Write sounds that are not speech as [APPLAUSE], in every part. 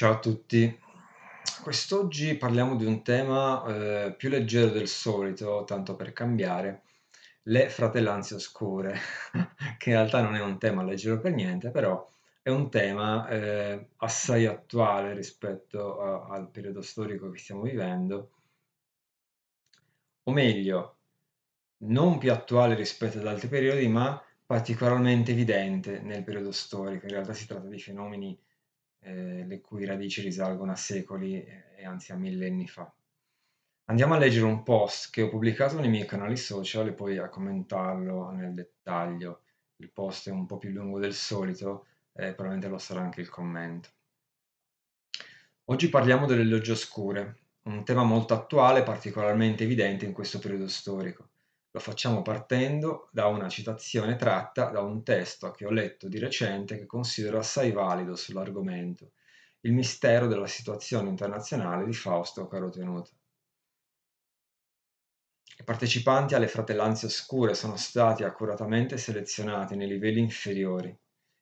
Ciao a tutti. Quest'oggi parliamo di un tema eh, più leggero del solito, tanto per cambiare, le fratellanze oscure, [LAUGHS] che in realtà non è un tema leggero per niente, però è un tema eh, assai attuale rispetto a, al periodo storico che stiamo vivendo, o meglio, non più attuale rispetto ad altri periodi, ma particolarmente evidente nel periodo storico. In realtà si tratta di fenomeni eh, le cui radici risalgono a secoli e anzi a millenni fa. Andiamo a leggere un post che ho pubblicato nei miei canali social e poi a commentarlo nel dettaglio. Il post è un po' più lungo del solito e eh, probabilmente lo sarà anche il commento. Oggi parliamo delle logge oscure, un tema molto attuale e particolarmente evidente in questo periodo storico. Lo facciamo partendo da una citazione tratta da un testo che ho letto di recente che considero assai valido sull'argomento, Il mistero della situazione internazionale di Fausto Carotenuto. I partecipanti alle fratellanze oscure sono stati accuratamente selezionati nei livelli inferiori,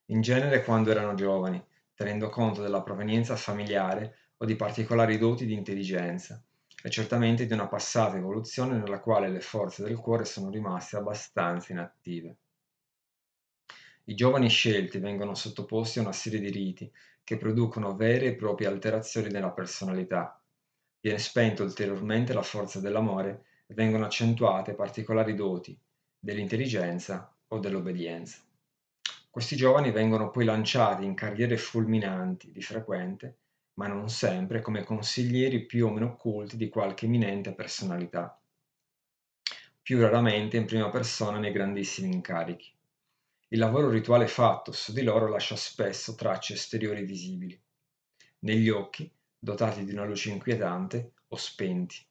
in genere quando erano giovani, tenendo conto della provenienza familiare o di particolari doti di intelligenza, è certamente di una passata evoluzione nella quale le forze del cuore sono rimaste abbastanza inattive. I giovani scelti vengono sottoposti a una serie di riti che producono vere e proprie alterazioni della personalità. Viene spenta ulteriormente la forza dell'amore e vengono accentuate particolari doti dell'intelligenza o dell'obbedienza. Questi giovani vengono poi lanciati in carriere fulminanti di frequente ma non sempre, come consiglieri più o meno occulti di qualche eminente personalità, più raramente in prima persona nei grandissimi incarichi. Il lavoro rituale fatto su di loro lascia spesso tracce esteriori visibili, negli occhi, dotati di una luce inquietante, o spenti.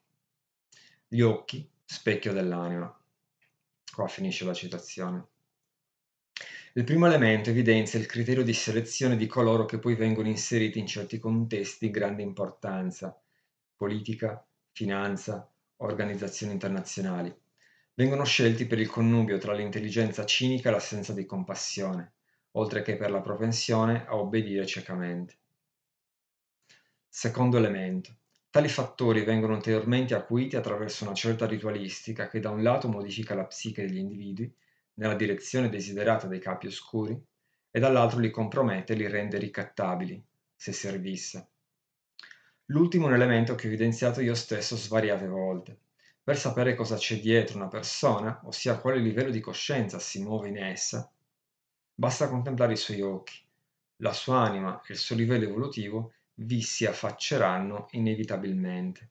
Gli occhi, specchio dell'anima. Qua finisce la citazione. Il primo elemento evidenzia il criterio di selezione di coloro che poi vengono inseriti in certi contesti di grande importanza, politica, finanza, organizzazioni internazionali. Vengono scelti per il connubio tra l'intelligenza cinica e l'assenza di compassione, oltre che per la propensione a obbedire ciecamente. Secondo elemento. Tali fattori vengono ulteriormente acuiti attraverso una certa ritualistica che da un lato modifica la psiche degli individui nella direzione desiderata dai capi oscuri e dall'altro li compromette e li rende ricattabili, se servisse. L'ultimo è un elemento che ho evidenziato io stesso svariate volte. Per sapere cosa c'è dietro una persona, ossia quale livello di coscienza si muove in essa, basta contemplare i suoi occhi. La sua anima e il suo livello evolutivo vi si affacceranno inevitabilmente.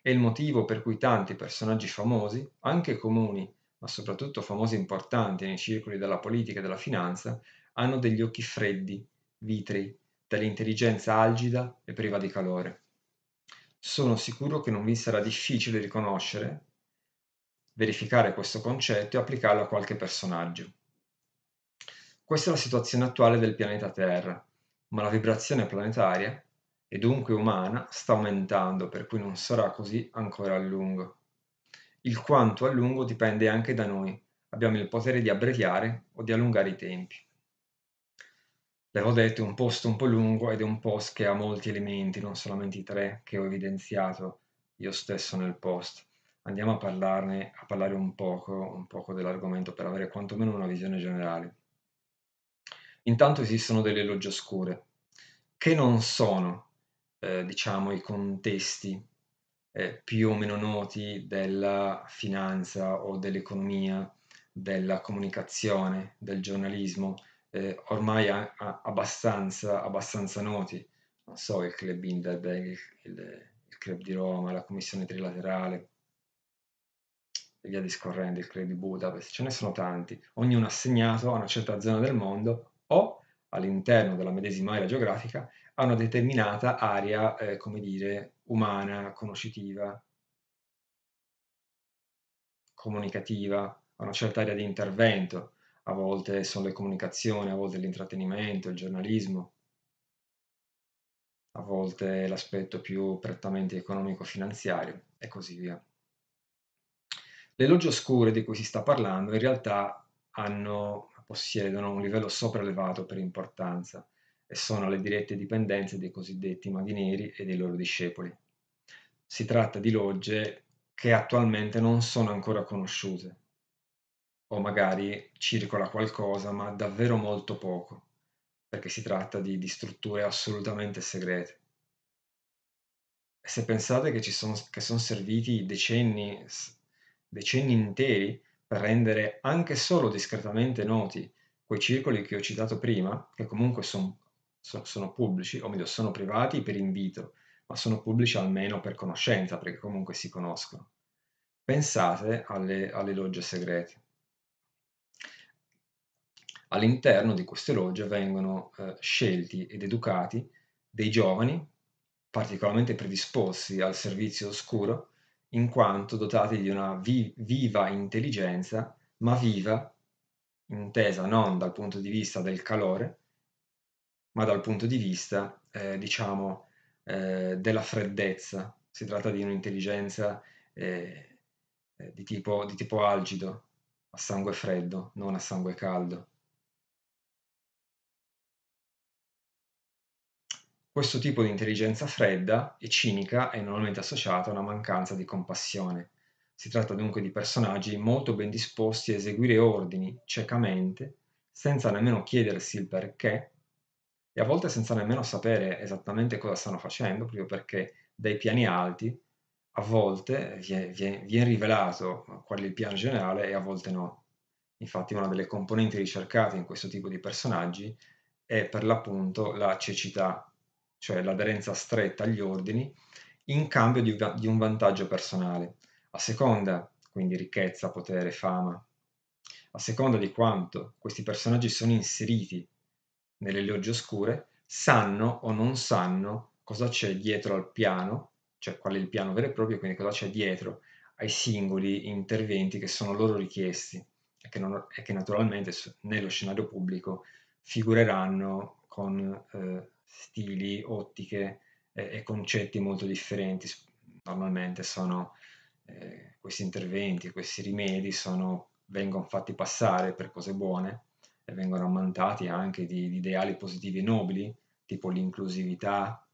È il motivo per cui tanti personaggi famosi, anche comuni, ma soprattutto famosi e importanti nei circoli della politica e della finanza, hanno degli occhi freddi, vitrei, dall'intelligenza algida e priva di calore. Sono sicuro che non vi sarà difficile riconoscere, verificare questo concetto e applicarlo a qualche personaggio. Questa è la situazione attuale del pianeta Terra, ma la vibrazione planetaria, e dunque umana, sta aumentando, per cui non sarà così ancora a lungo il quanto a lungo dipende anche da noi, abbiamo il potere di abbreviare o di allungare i tempi. L'avevo detto, è un post un po' lungo ed è un post che ha molti elementi, non solamente i tre che ho evidenziato io stesso nel post. Andiamo a parlarne, a parlare un poco, un poco dell'argomento per avere quantomeno una visione generale. Intanto esistono delle logge oscure, che non sono, eh, diciamo, i contesti eh, più o meno noti della finanza o dell'economia, della comunicazione, del giornalismo, eh, ormai a, a, abbastanza, abbastanza, noti. Non so, il club Bilderberg, il, il, il, club di Roma, la commissione trilaterale e via discorrendo, il club di Budapest, ce ne sono tanti, ognuno assegnato a una certa zona del mondo o all'interno della medesima area geografica a una determinata area, eh, come dire, umana, conoscitiva, comunicativa, a una certa area di intervento. A volte sono le comunicazioni, a volte l'intrattenimento, il giornalismo, a volte l'aspetto più prettamente economico-finanziario e così via. Le logge oscure di cui si sta parlando in realtà hanno possiedono un livello sopraelevato per importanza e sono le dirette dipendenze dei cosiddetti maghi neri e dei loro discepoli. Si tratta di logge che attualmente non sono ancora conosciute, o magari circola qualcosa ma davvero molto poco, perché si tratta di, di strutture assolutamente segrete. E se pensate che, ci sono, che sono serviti decenni, decenni interi rendere anche solo discretamente noti quei circoli che ho citato prima, che comunque son, so, sono pubblici, o meglio sono privati per invito, ma sono pubblici almeno per conoscenza, perché comunque si conoscono. Pensate alle, alle logge segrete. All'interno di queste logge vengono eh, scelti ed educati dei giovani particolarmente predisposti al servizio oscuro in quanto dotati di una vi- viva intelligenza, ma viva, intesa non dal punto di vista del calore, ma dal punto di vista, eh, diciamo, eh, della freddezza. Si tratta di un'intelligenza eh, eh di, tipo, di tipo algido, a sangue freddo, non a sangue caldo. Questo tipo di intelligenza fredda e cinica è normalmente associata a una mancanza di compassione. Si tratta dunque di personaggi molto ben disposti a eseguire ordini ciecamente, senza nemmeno chiedersi il perché e a volte senza nemmeno sapere esattamente cosa stanno facendo, proprio perché dai piani alti a volte viene, rivelato qual è il piano generale e a volte no. Infatti una delle componenti ricercate in questo tipo di personaggi è per l'appunto la cecità cioè l'aderenza stretta agli ordini, in cambio di, di un vantaggio personale, a seconda, quindi ricchezza, potere, fama, a seconda di quanto questi personaggi sono inseriti nelle logge oscure, sanno o non sanno cosa c'è dietro al piano, cioè qual è il piano vero e proprio, quindi cosa c'è dietro ai singoli interventi che sono loro richiesti e che, non, e che naturalmente nello scenario pubblico figureranno con eh, stili, ottiche eh, e concetti molto differenti. Normalmente sono eh, questi interventi, questi rimedi sono, vengono fatti passare per cose buone e vengono ammantati anche di, di ideali positivi e nobili, tipo l'inclusività,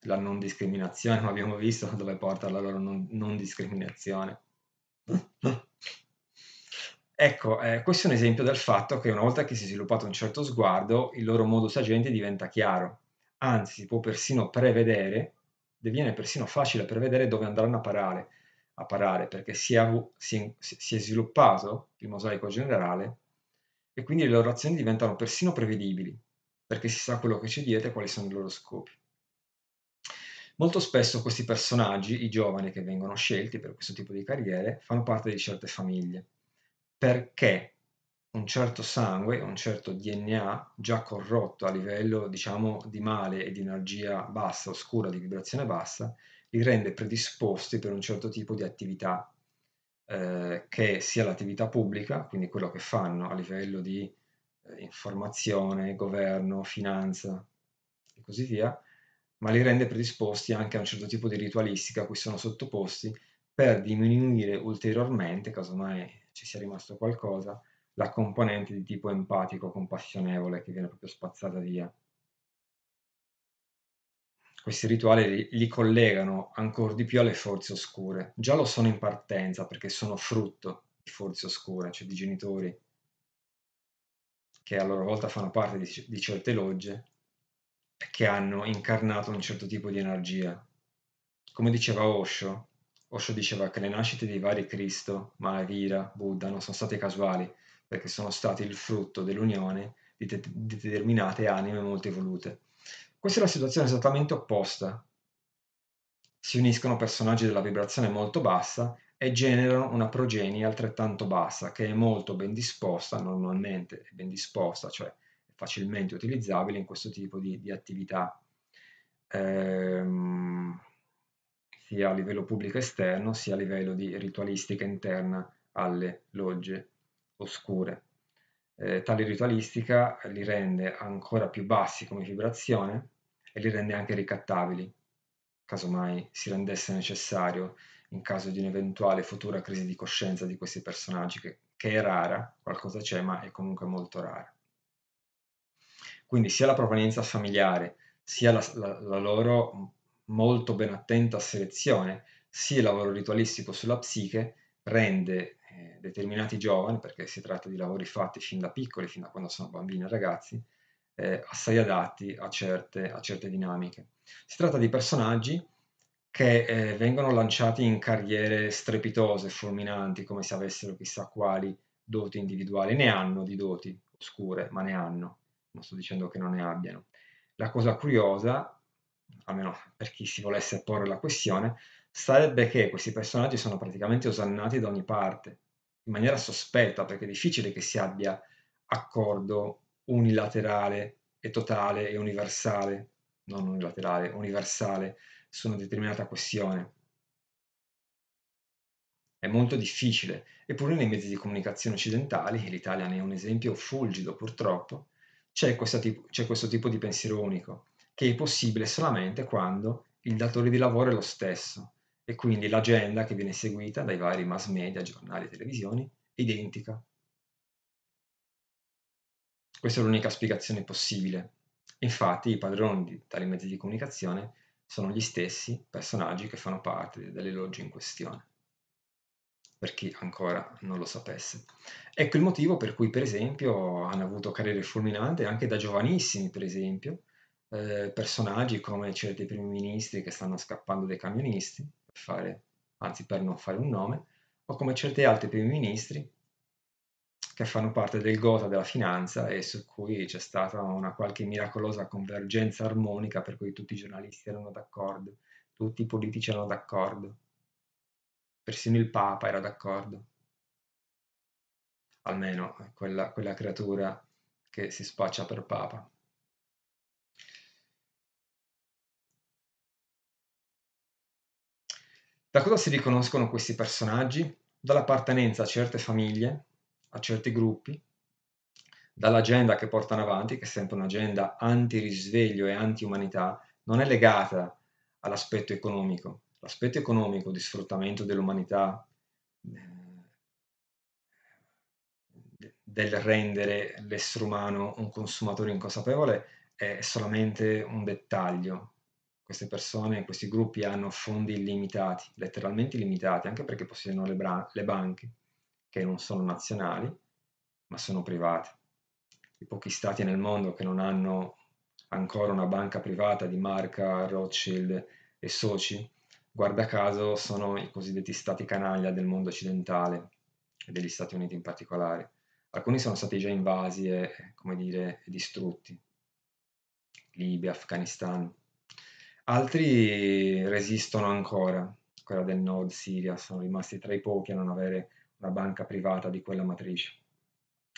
la non discriminazione, [LAUGHS] ma abbiamo visto dove porta la loro non, non discriminazione. Ecco, eh, questo è un esempio del fatto che una volta che si è sviluppato un certo sguardo, il loro modus agenti diventa chiaro anzi si può persino prevedere, diviene persino facile prevedere dove andranno a parare, a parare perché si è, si, si è sviluppato il mosaico generale e quindi le loro azioni diventano persino prevedibili, perché si sa quello che c'è dietro e quali sono i loro scopi. Molto spesso questi personaggi, i giovani che vengono scelti per questo tipo di carriere, fanno parte di certe famiglie, perché un certo sangue, un certo DNA già corrotto a livello diciamo di male e di energia bassa, oscura, di vibrazione bassa, li rende predisposti per un certo tipo di attività, eh, che sia l'attività pubblica, quindi quello che fanno a livello di eh, informazione, governo, finanza e così via, ma li rende predisposti anche a un certo tipo di ritualistica a cui sono sottoposti per diminuire ulteriormente, casomai ci sia rimasto qualcosa, la componente di tipo empatico, compassionevole, che viene proprio spazzata via. Questi rituali li, li collegano ancora di più alle forze oscure. Già lo sono in partenza perché sono frutto di forze oscure, cioè di genitori che a loro volta fanno parte di, di certe logge e che hanno incarnato un certo tipo di energia. Come diceva Osho, Osho diceva che le nascite di vari Cristo, Mahavira, Buddha non sono state casuali, perché sono stati il frutto dell'unione di, te- di determinate anime molto evolute. Questa è la situazione esattamente opposta. Si uniscono personaggi della vibrazione molto bassa e generano una progenie altrettanto bassa, che è molto ben disposta, normalmente è ben disposta, cioè facilmente utilizzabile in questo tipo di, di attività, ehm, sia a livello pubblico esterno, sia a livello di ritualistica interna alle logge oscure. Eh, tale ritualistica li rende ancora più bassi come vibrazione e li rende anche ricattabili, casomai si rendesse necessario in caso di un'eventuale futura crisi di coscienza di questi personaggi, che, che è rara, qualcosa c'è, ma è comunque molto rara. Quindi sia la provenienza familiare, sia la, la, la loro molto ben attenta selezione, sia il lavoro ritualistico sulla psiche rende eh, determinati giovani, perché si tratta di lavori fatti fin da piccoli, fin da quando sono bambini e ragazzi, eh, assai adatti a certe, a certe, dinamiche. Si tratta di personaggi che eh, vengono lanciati in carriere strepitose, fulminanti, come se avessero chissà quali doti individuali. Ne hanno di doti oscure, ma ne hanno. Non sto dicendo che non ne abbiano. La cosa curiosa, almeno per chi si volesse porre la questione, sarebbe che questi personaggi sono praticamente osannati da ogni parte in maniera sospetta, perché è difficile che si abbia accordo unilaterale e totale e universale, non unilaterale, universale su una determinata questione. È molto difficile, eppure nei mezzi di comunicazione occidentali, e l'Italia ne è un esempio fulgido purtroppo, c'è tipo, c'è questo tipo di pensiero unico, che è possibile solamente quando il datore di lavoro è lo stesso, e quindi l'agenda che viene seguita dai vari mass media, giornali e televisioni è identica. Questa è l'unica spiegazione possibile. Infatti i padroni di tali mezzi di comunicazione sono gli stessi personaggi che fanno parte delle logge in questione, per chi ancora non lo sapesse. Ecco il motivo per cui, per esempio, hanno avuto carriere fulminante anche da giovanissimi, per esempio, eh, personaggi come certi primi ministri che stanno scappando dai camionisti, fare, anzi per non fare un nome, o come certi altri primi ministri che fanno parte del gota della finanza e su cui c'è stata una qualche miracolosa convergenza armonica per cui tutti i giornalisti erano d'accordo, tutti i politici erano d'accordo, persino il Papa era d'accordo. Almeno quella, quella creatura che si spaccia per Papa. Da cosa si riconoscono questi personaggi? Dall'appartenenza a certe famiglie, a certi gruppi, dall'agenda che portano avanti, che è sempre un'agenda anti-risveglio e anti-umanità, non è legata all'aspetto economico. L'aspetto economico di sfruttamento dell'umanità, eh, del rendere l'essere umano un consumatore inconsapevole, è solamente un dettaglio, queste persone, questi gruppi hanno fondi illimitati, letteralmente illimitati, anche perché possiedono le, bra- le banche, che non sono nazionali, ma sono private. I pochi stati nel mondo che non hanno ancora una banca privata di marca Rothschild e soci, guarda caso sono i cosiddetti stati canaglia del mondo occidentale e degli Stati Uniti in particolare. Alcuni sono stati già invasi e, come dire, distrutti. Libia, Afghanistan. Altri resistono ancora, quella del Nord Siria, sono rimasti tra i pochi a non avere una banca privata di quella matrice.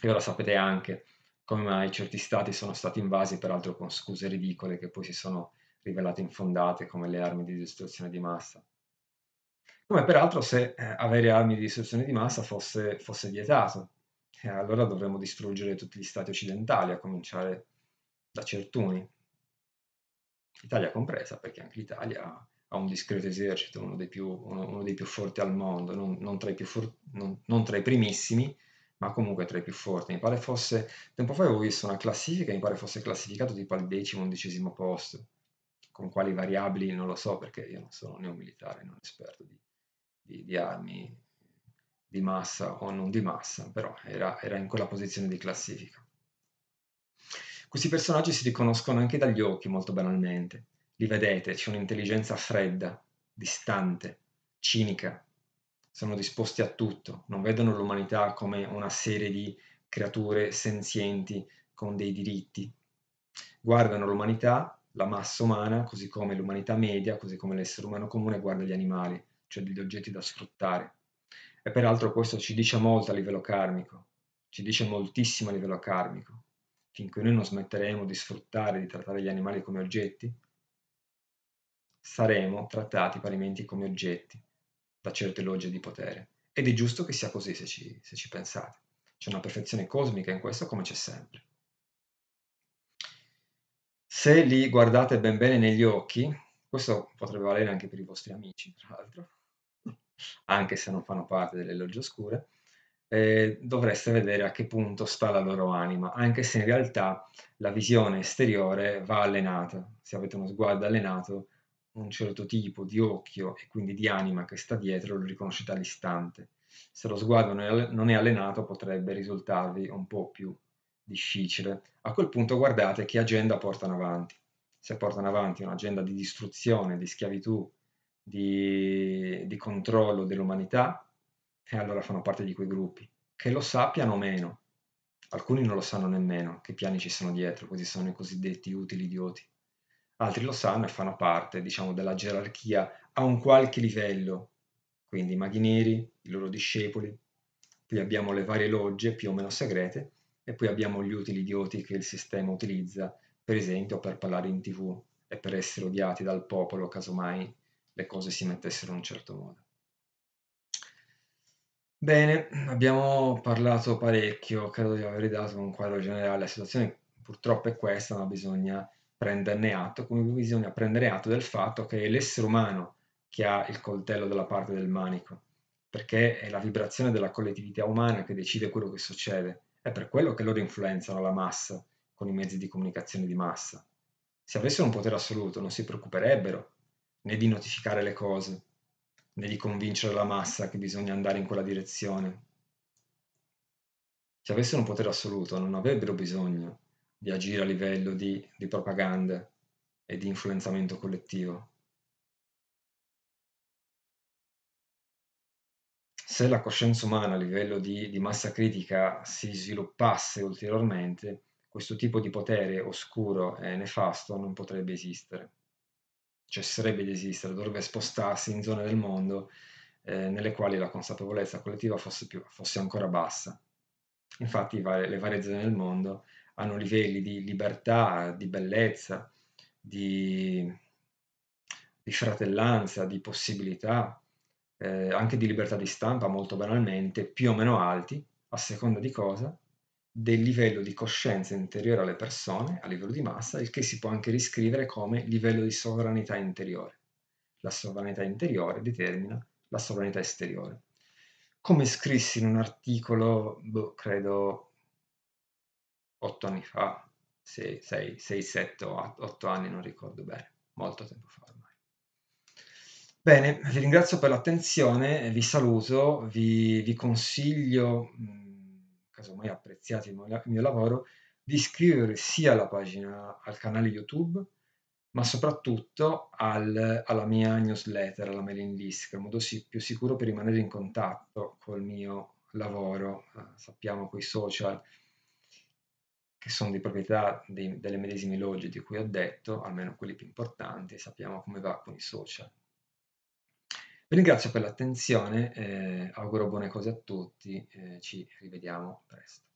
E ora sapete anche come mai certi stati sono stati invasi, peraltro con scuse ridicole che poi si sono rivelate infondate, come le armi di distruzione di massa. Come peraltro se eh, avere armi di distruzione di massa fosse, fosse vietato, eh, allora dovremmo distruggere tutti gli stati occidentali, a cominciare da certuni. Italia compresa, perché anche l'Italia ha un discreto esercito, uno dei più, uno, uno dei più forti al mondo, non, non, tra più for, non, non, tra i primissimi, ma comunque tra i più forti. Mi pare fosse, tempo fa avevo visto una classifica, mi pare fosse classificato tipo al decimo, undicesimo posto, con quali variabili non lo so, perché io non sono né un militare, né un esperto di, di, di armi di massa o non di massa, però era, era in quella posizione di classifica. Questi personaggi si riconoscono anche dagli occhi, molto banalmente. Li vedete, c'è un'intelligenza fredda, distante, cinica. Sono disposti a tutto, non vedono l'umanità come una serie di creature senzienti con dei diritti. Guardano l'umanità, la massa umana, così come l'umanità media, così come l'essere umano comune guarda gli animali, cioè degli oggetti da sfruttare. E peraltro questo ci dice molto a livello karmico, ci dice moltissimo a livello karmico finché noi non smetteremo di sfruttare, di trattare gli animali come oggetti, saremo trattati parimenti come oggetti da certe logge di potere. Ed è giusto che sia così se ci, se ci pensate. C'è una perfezione cosmica in questo come c'è sempre. Se li guardate ben bene negli occhi, questo potrebbe valere anche per i vostri amici, tra l'altro, anche se non fanno parte delle logge oscure, eh, dovreste vedere a che punto sta la loro anima, anche se in realtà la visione esteriore va allenata. Se avete uno sguardo allenato, un certo tipo di occhio e quindi di anima che sta dietro lo riconoscete all'istante. Se lo sguardo non è allenato potrebbe risultarvi un po' più difficile. A quel punto guardate che agenda portano avanti. Se portano avanti un'agenda di distruzione, di schiavitù, di, di controllo dell'umanità, e allora fanno parte di quei gruppi. Che lo sappiano o meno, alcuni non lo sanno nemmeno che piani ci sono dietro, questi sono i cosiddetti utili idioti. Altri lo sanno e fanno parte, diciamo, della gerarchia a un qualche livello, quindi i maghi neri, i loro discepoli, qui abbiamo le varie logge più o meno segrete e poi abbiamo gli utili idioti che il sistema utilizza, per esempio, per parlare in tv e per essere odiati dal popolo casomai le cose si mettessero in un certo modo. Bene, abbiamo parlato parecchio, credo di aver dato un quadro generale. La situazione purtroppo è questa, ma bisogna prenderne atto, come bisogna prendere atto del fatto che è l'essere umano che ha il coltello dalla parte del manico, perché è la vibrazione della collettività umana che decide quello che succede. È per quello che loro influenzano la massa con i mezzi di comunicazione di massa. Se avessero un potere assoluto non si preoccuperebbero né di notificare le cose, né di convincere la massa che bisogna andare in quella direzione. Se avessero un potere assoluto non avrebbero bisogno di agire a livello di, di propaganda e di influenzamento collettivo. Se la coscienza umana a livello di, di massa critica si sviluppasse ulteriormente, questo tipo di potere oscuro e nefasto non potrebbe esistere cesserebbe cioè, di esistere, dovrebbe spostarsi in zone del mondo eh, nelle quali la consapevolezza collettiva fosse, più, fosse ancora bassa. Infatti varie, le varie zone del mondo hanno livelli di libertà, di bellezza, di, di fratellanza, di possibilità, eh, anche di libertà di stampa molto banalmente, più o meno alti, a seconda di cosa, del livello di coscienza interiore alle persone, a livello di massa, il che si può anche riscrivere come livello di sovranità interiore. La sovranità interiore determina la sovranità esteriore. Come scrissi in un articolo, boh, credo, 8 anni fa, 6, 6, 6 7 8, anni, non ricordo bene, molto tempo fa ormai. Bene, vi ringrazio per l'attenzione, vi saluto, vi, vi consiglio casomai apprezziate il mio lavoro, di iscrivervi sia alla pagina, al canale YouTube, ma soprattutto al, alla mia newsletter, alla mailing list, che è un modo si, più sicuro per rimanere in contatto col mio lavoro. Eh, sappiamo quei social che sono di proprietà dei, delle medesime logge di cui ho detto, almeno quelli più importanti, sappiamo come va con i social. Vi ringrazio per l'attenzione, eh, auguro buone cose a tutti, eh, ci rivediamo presto.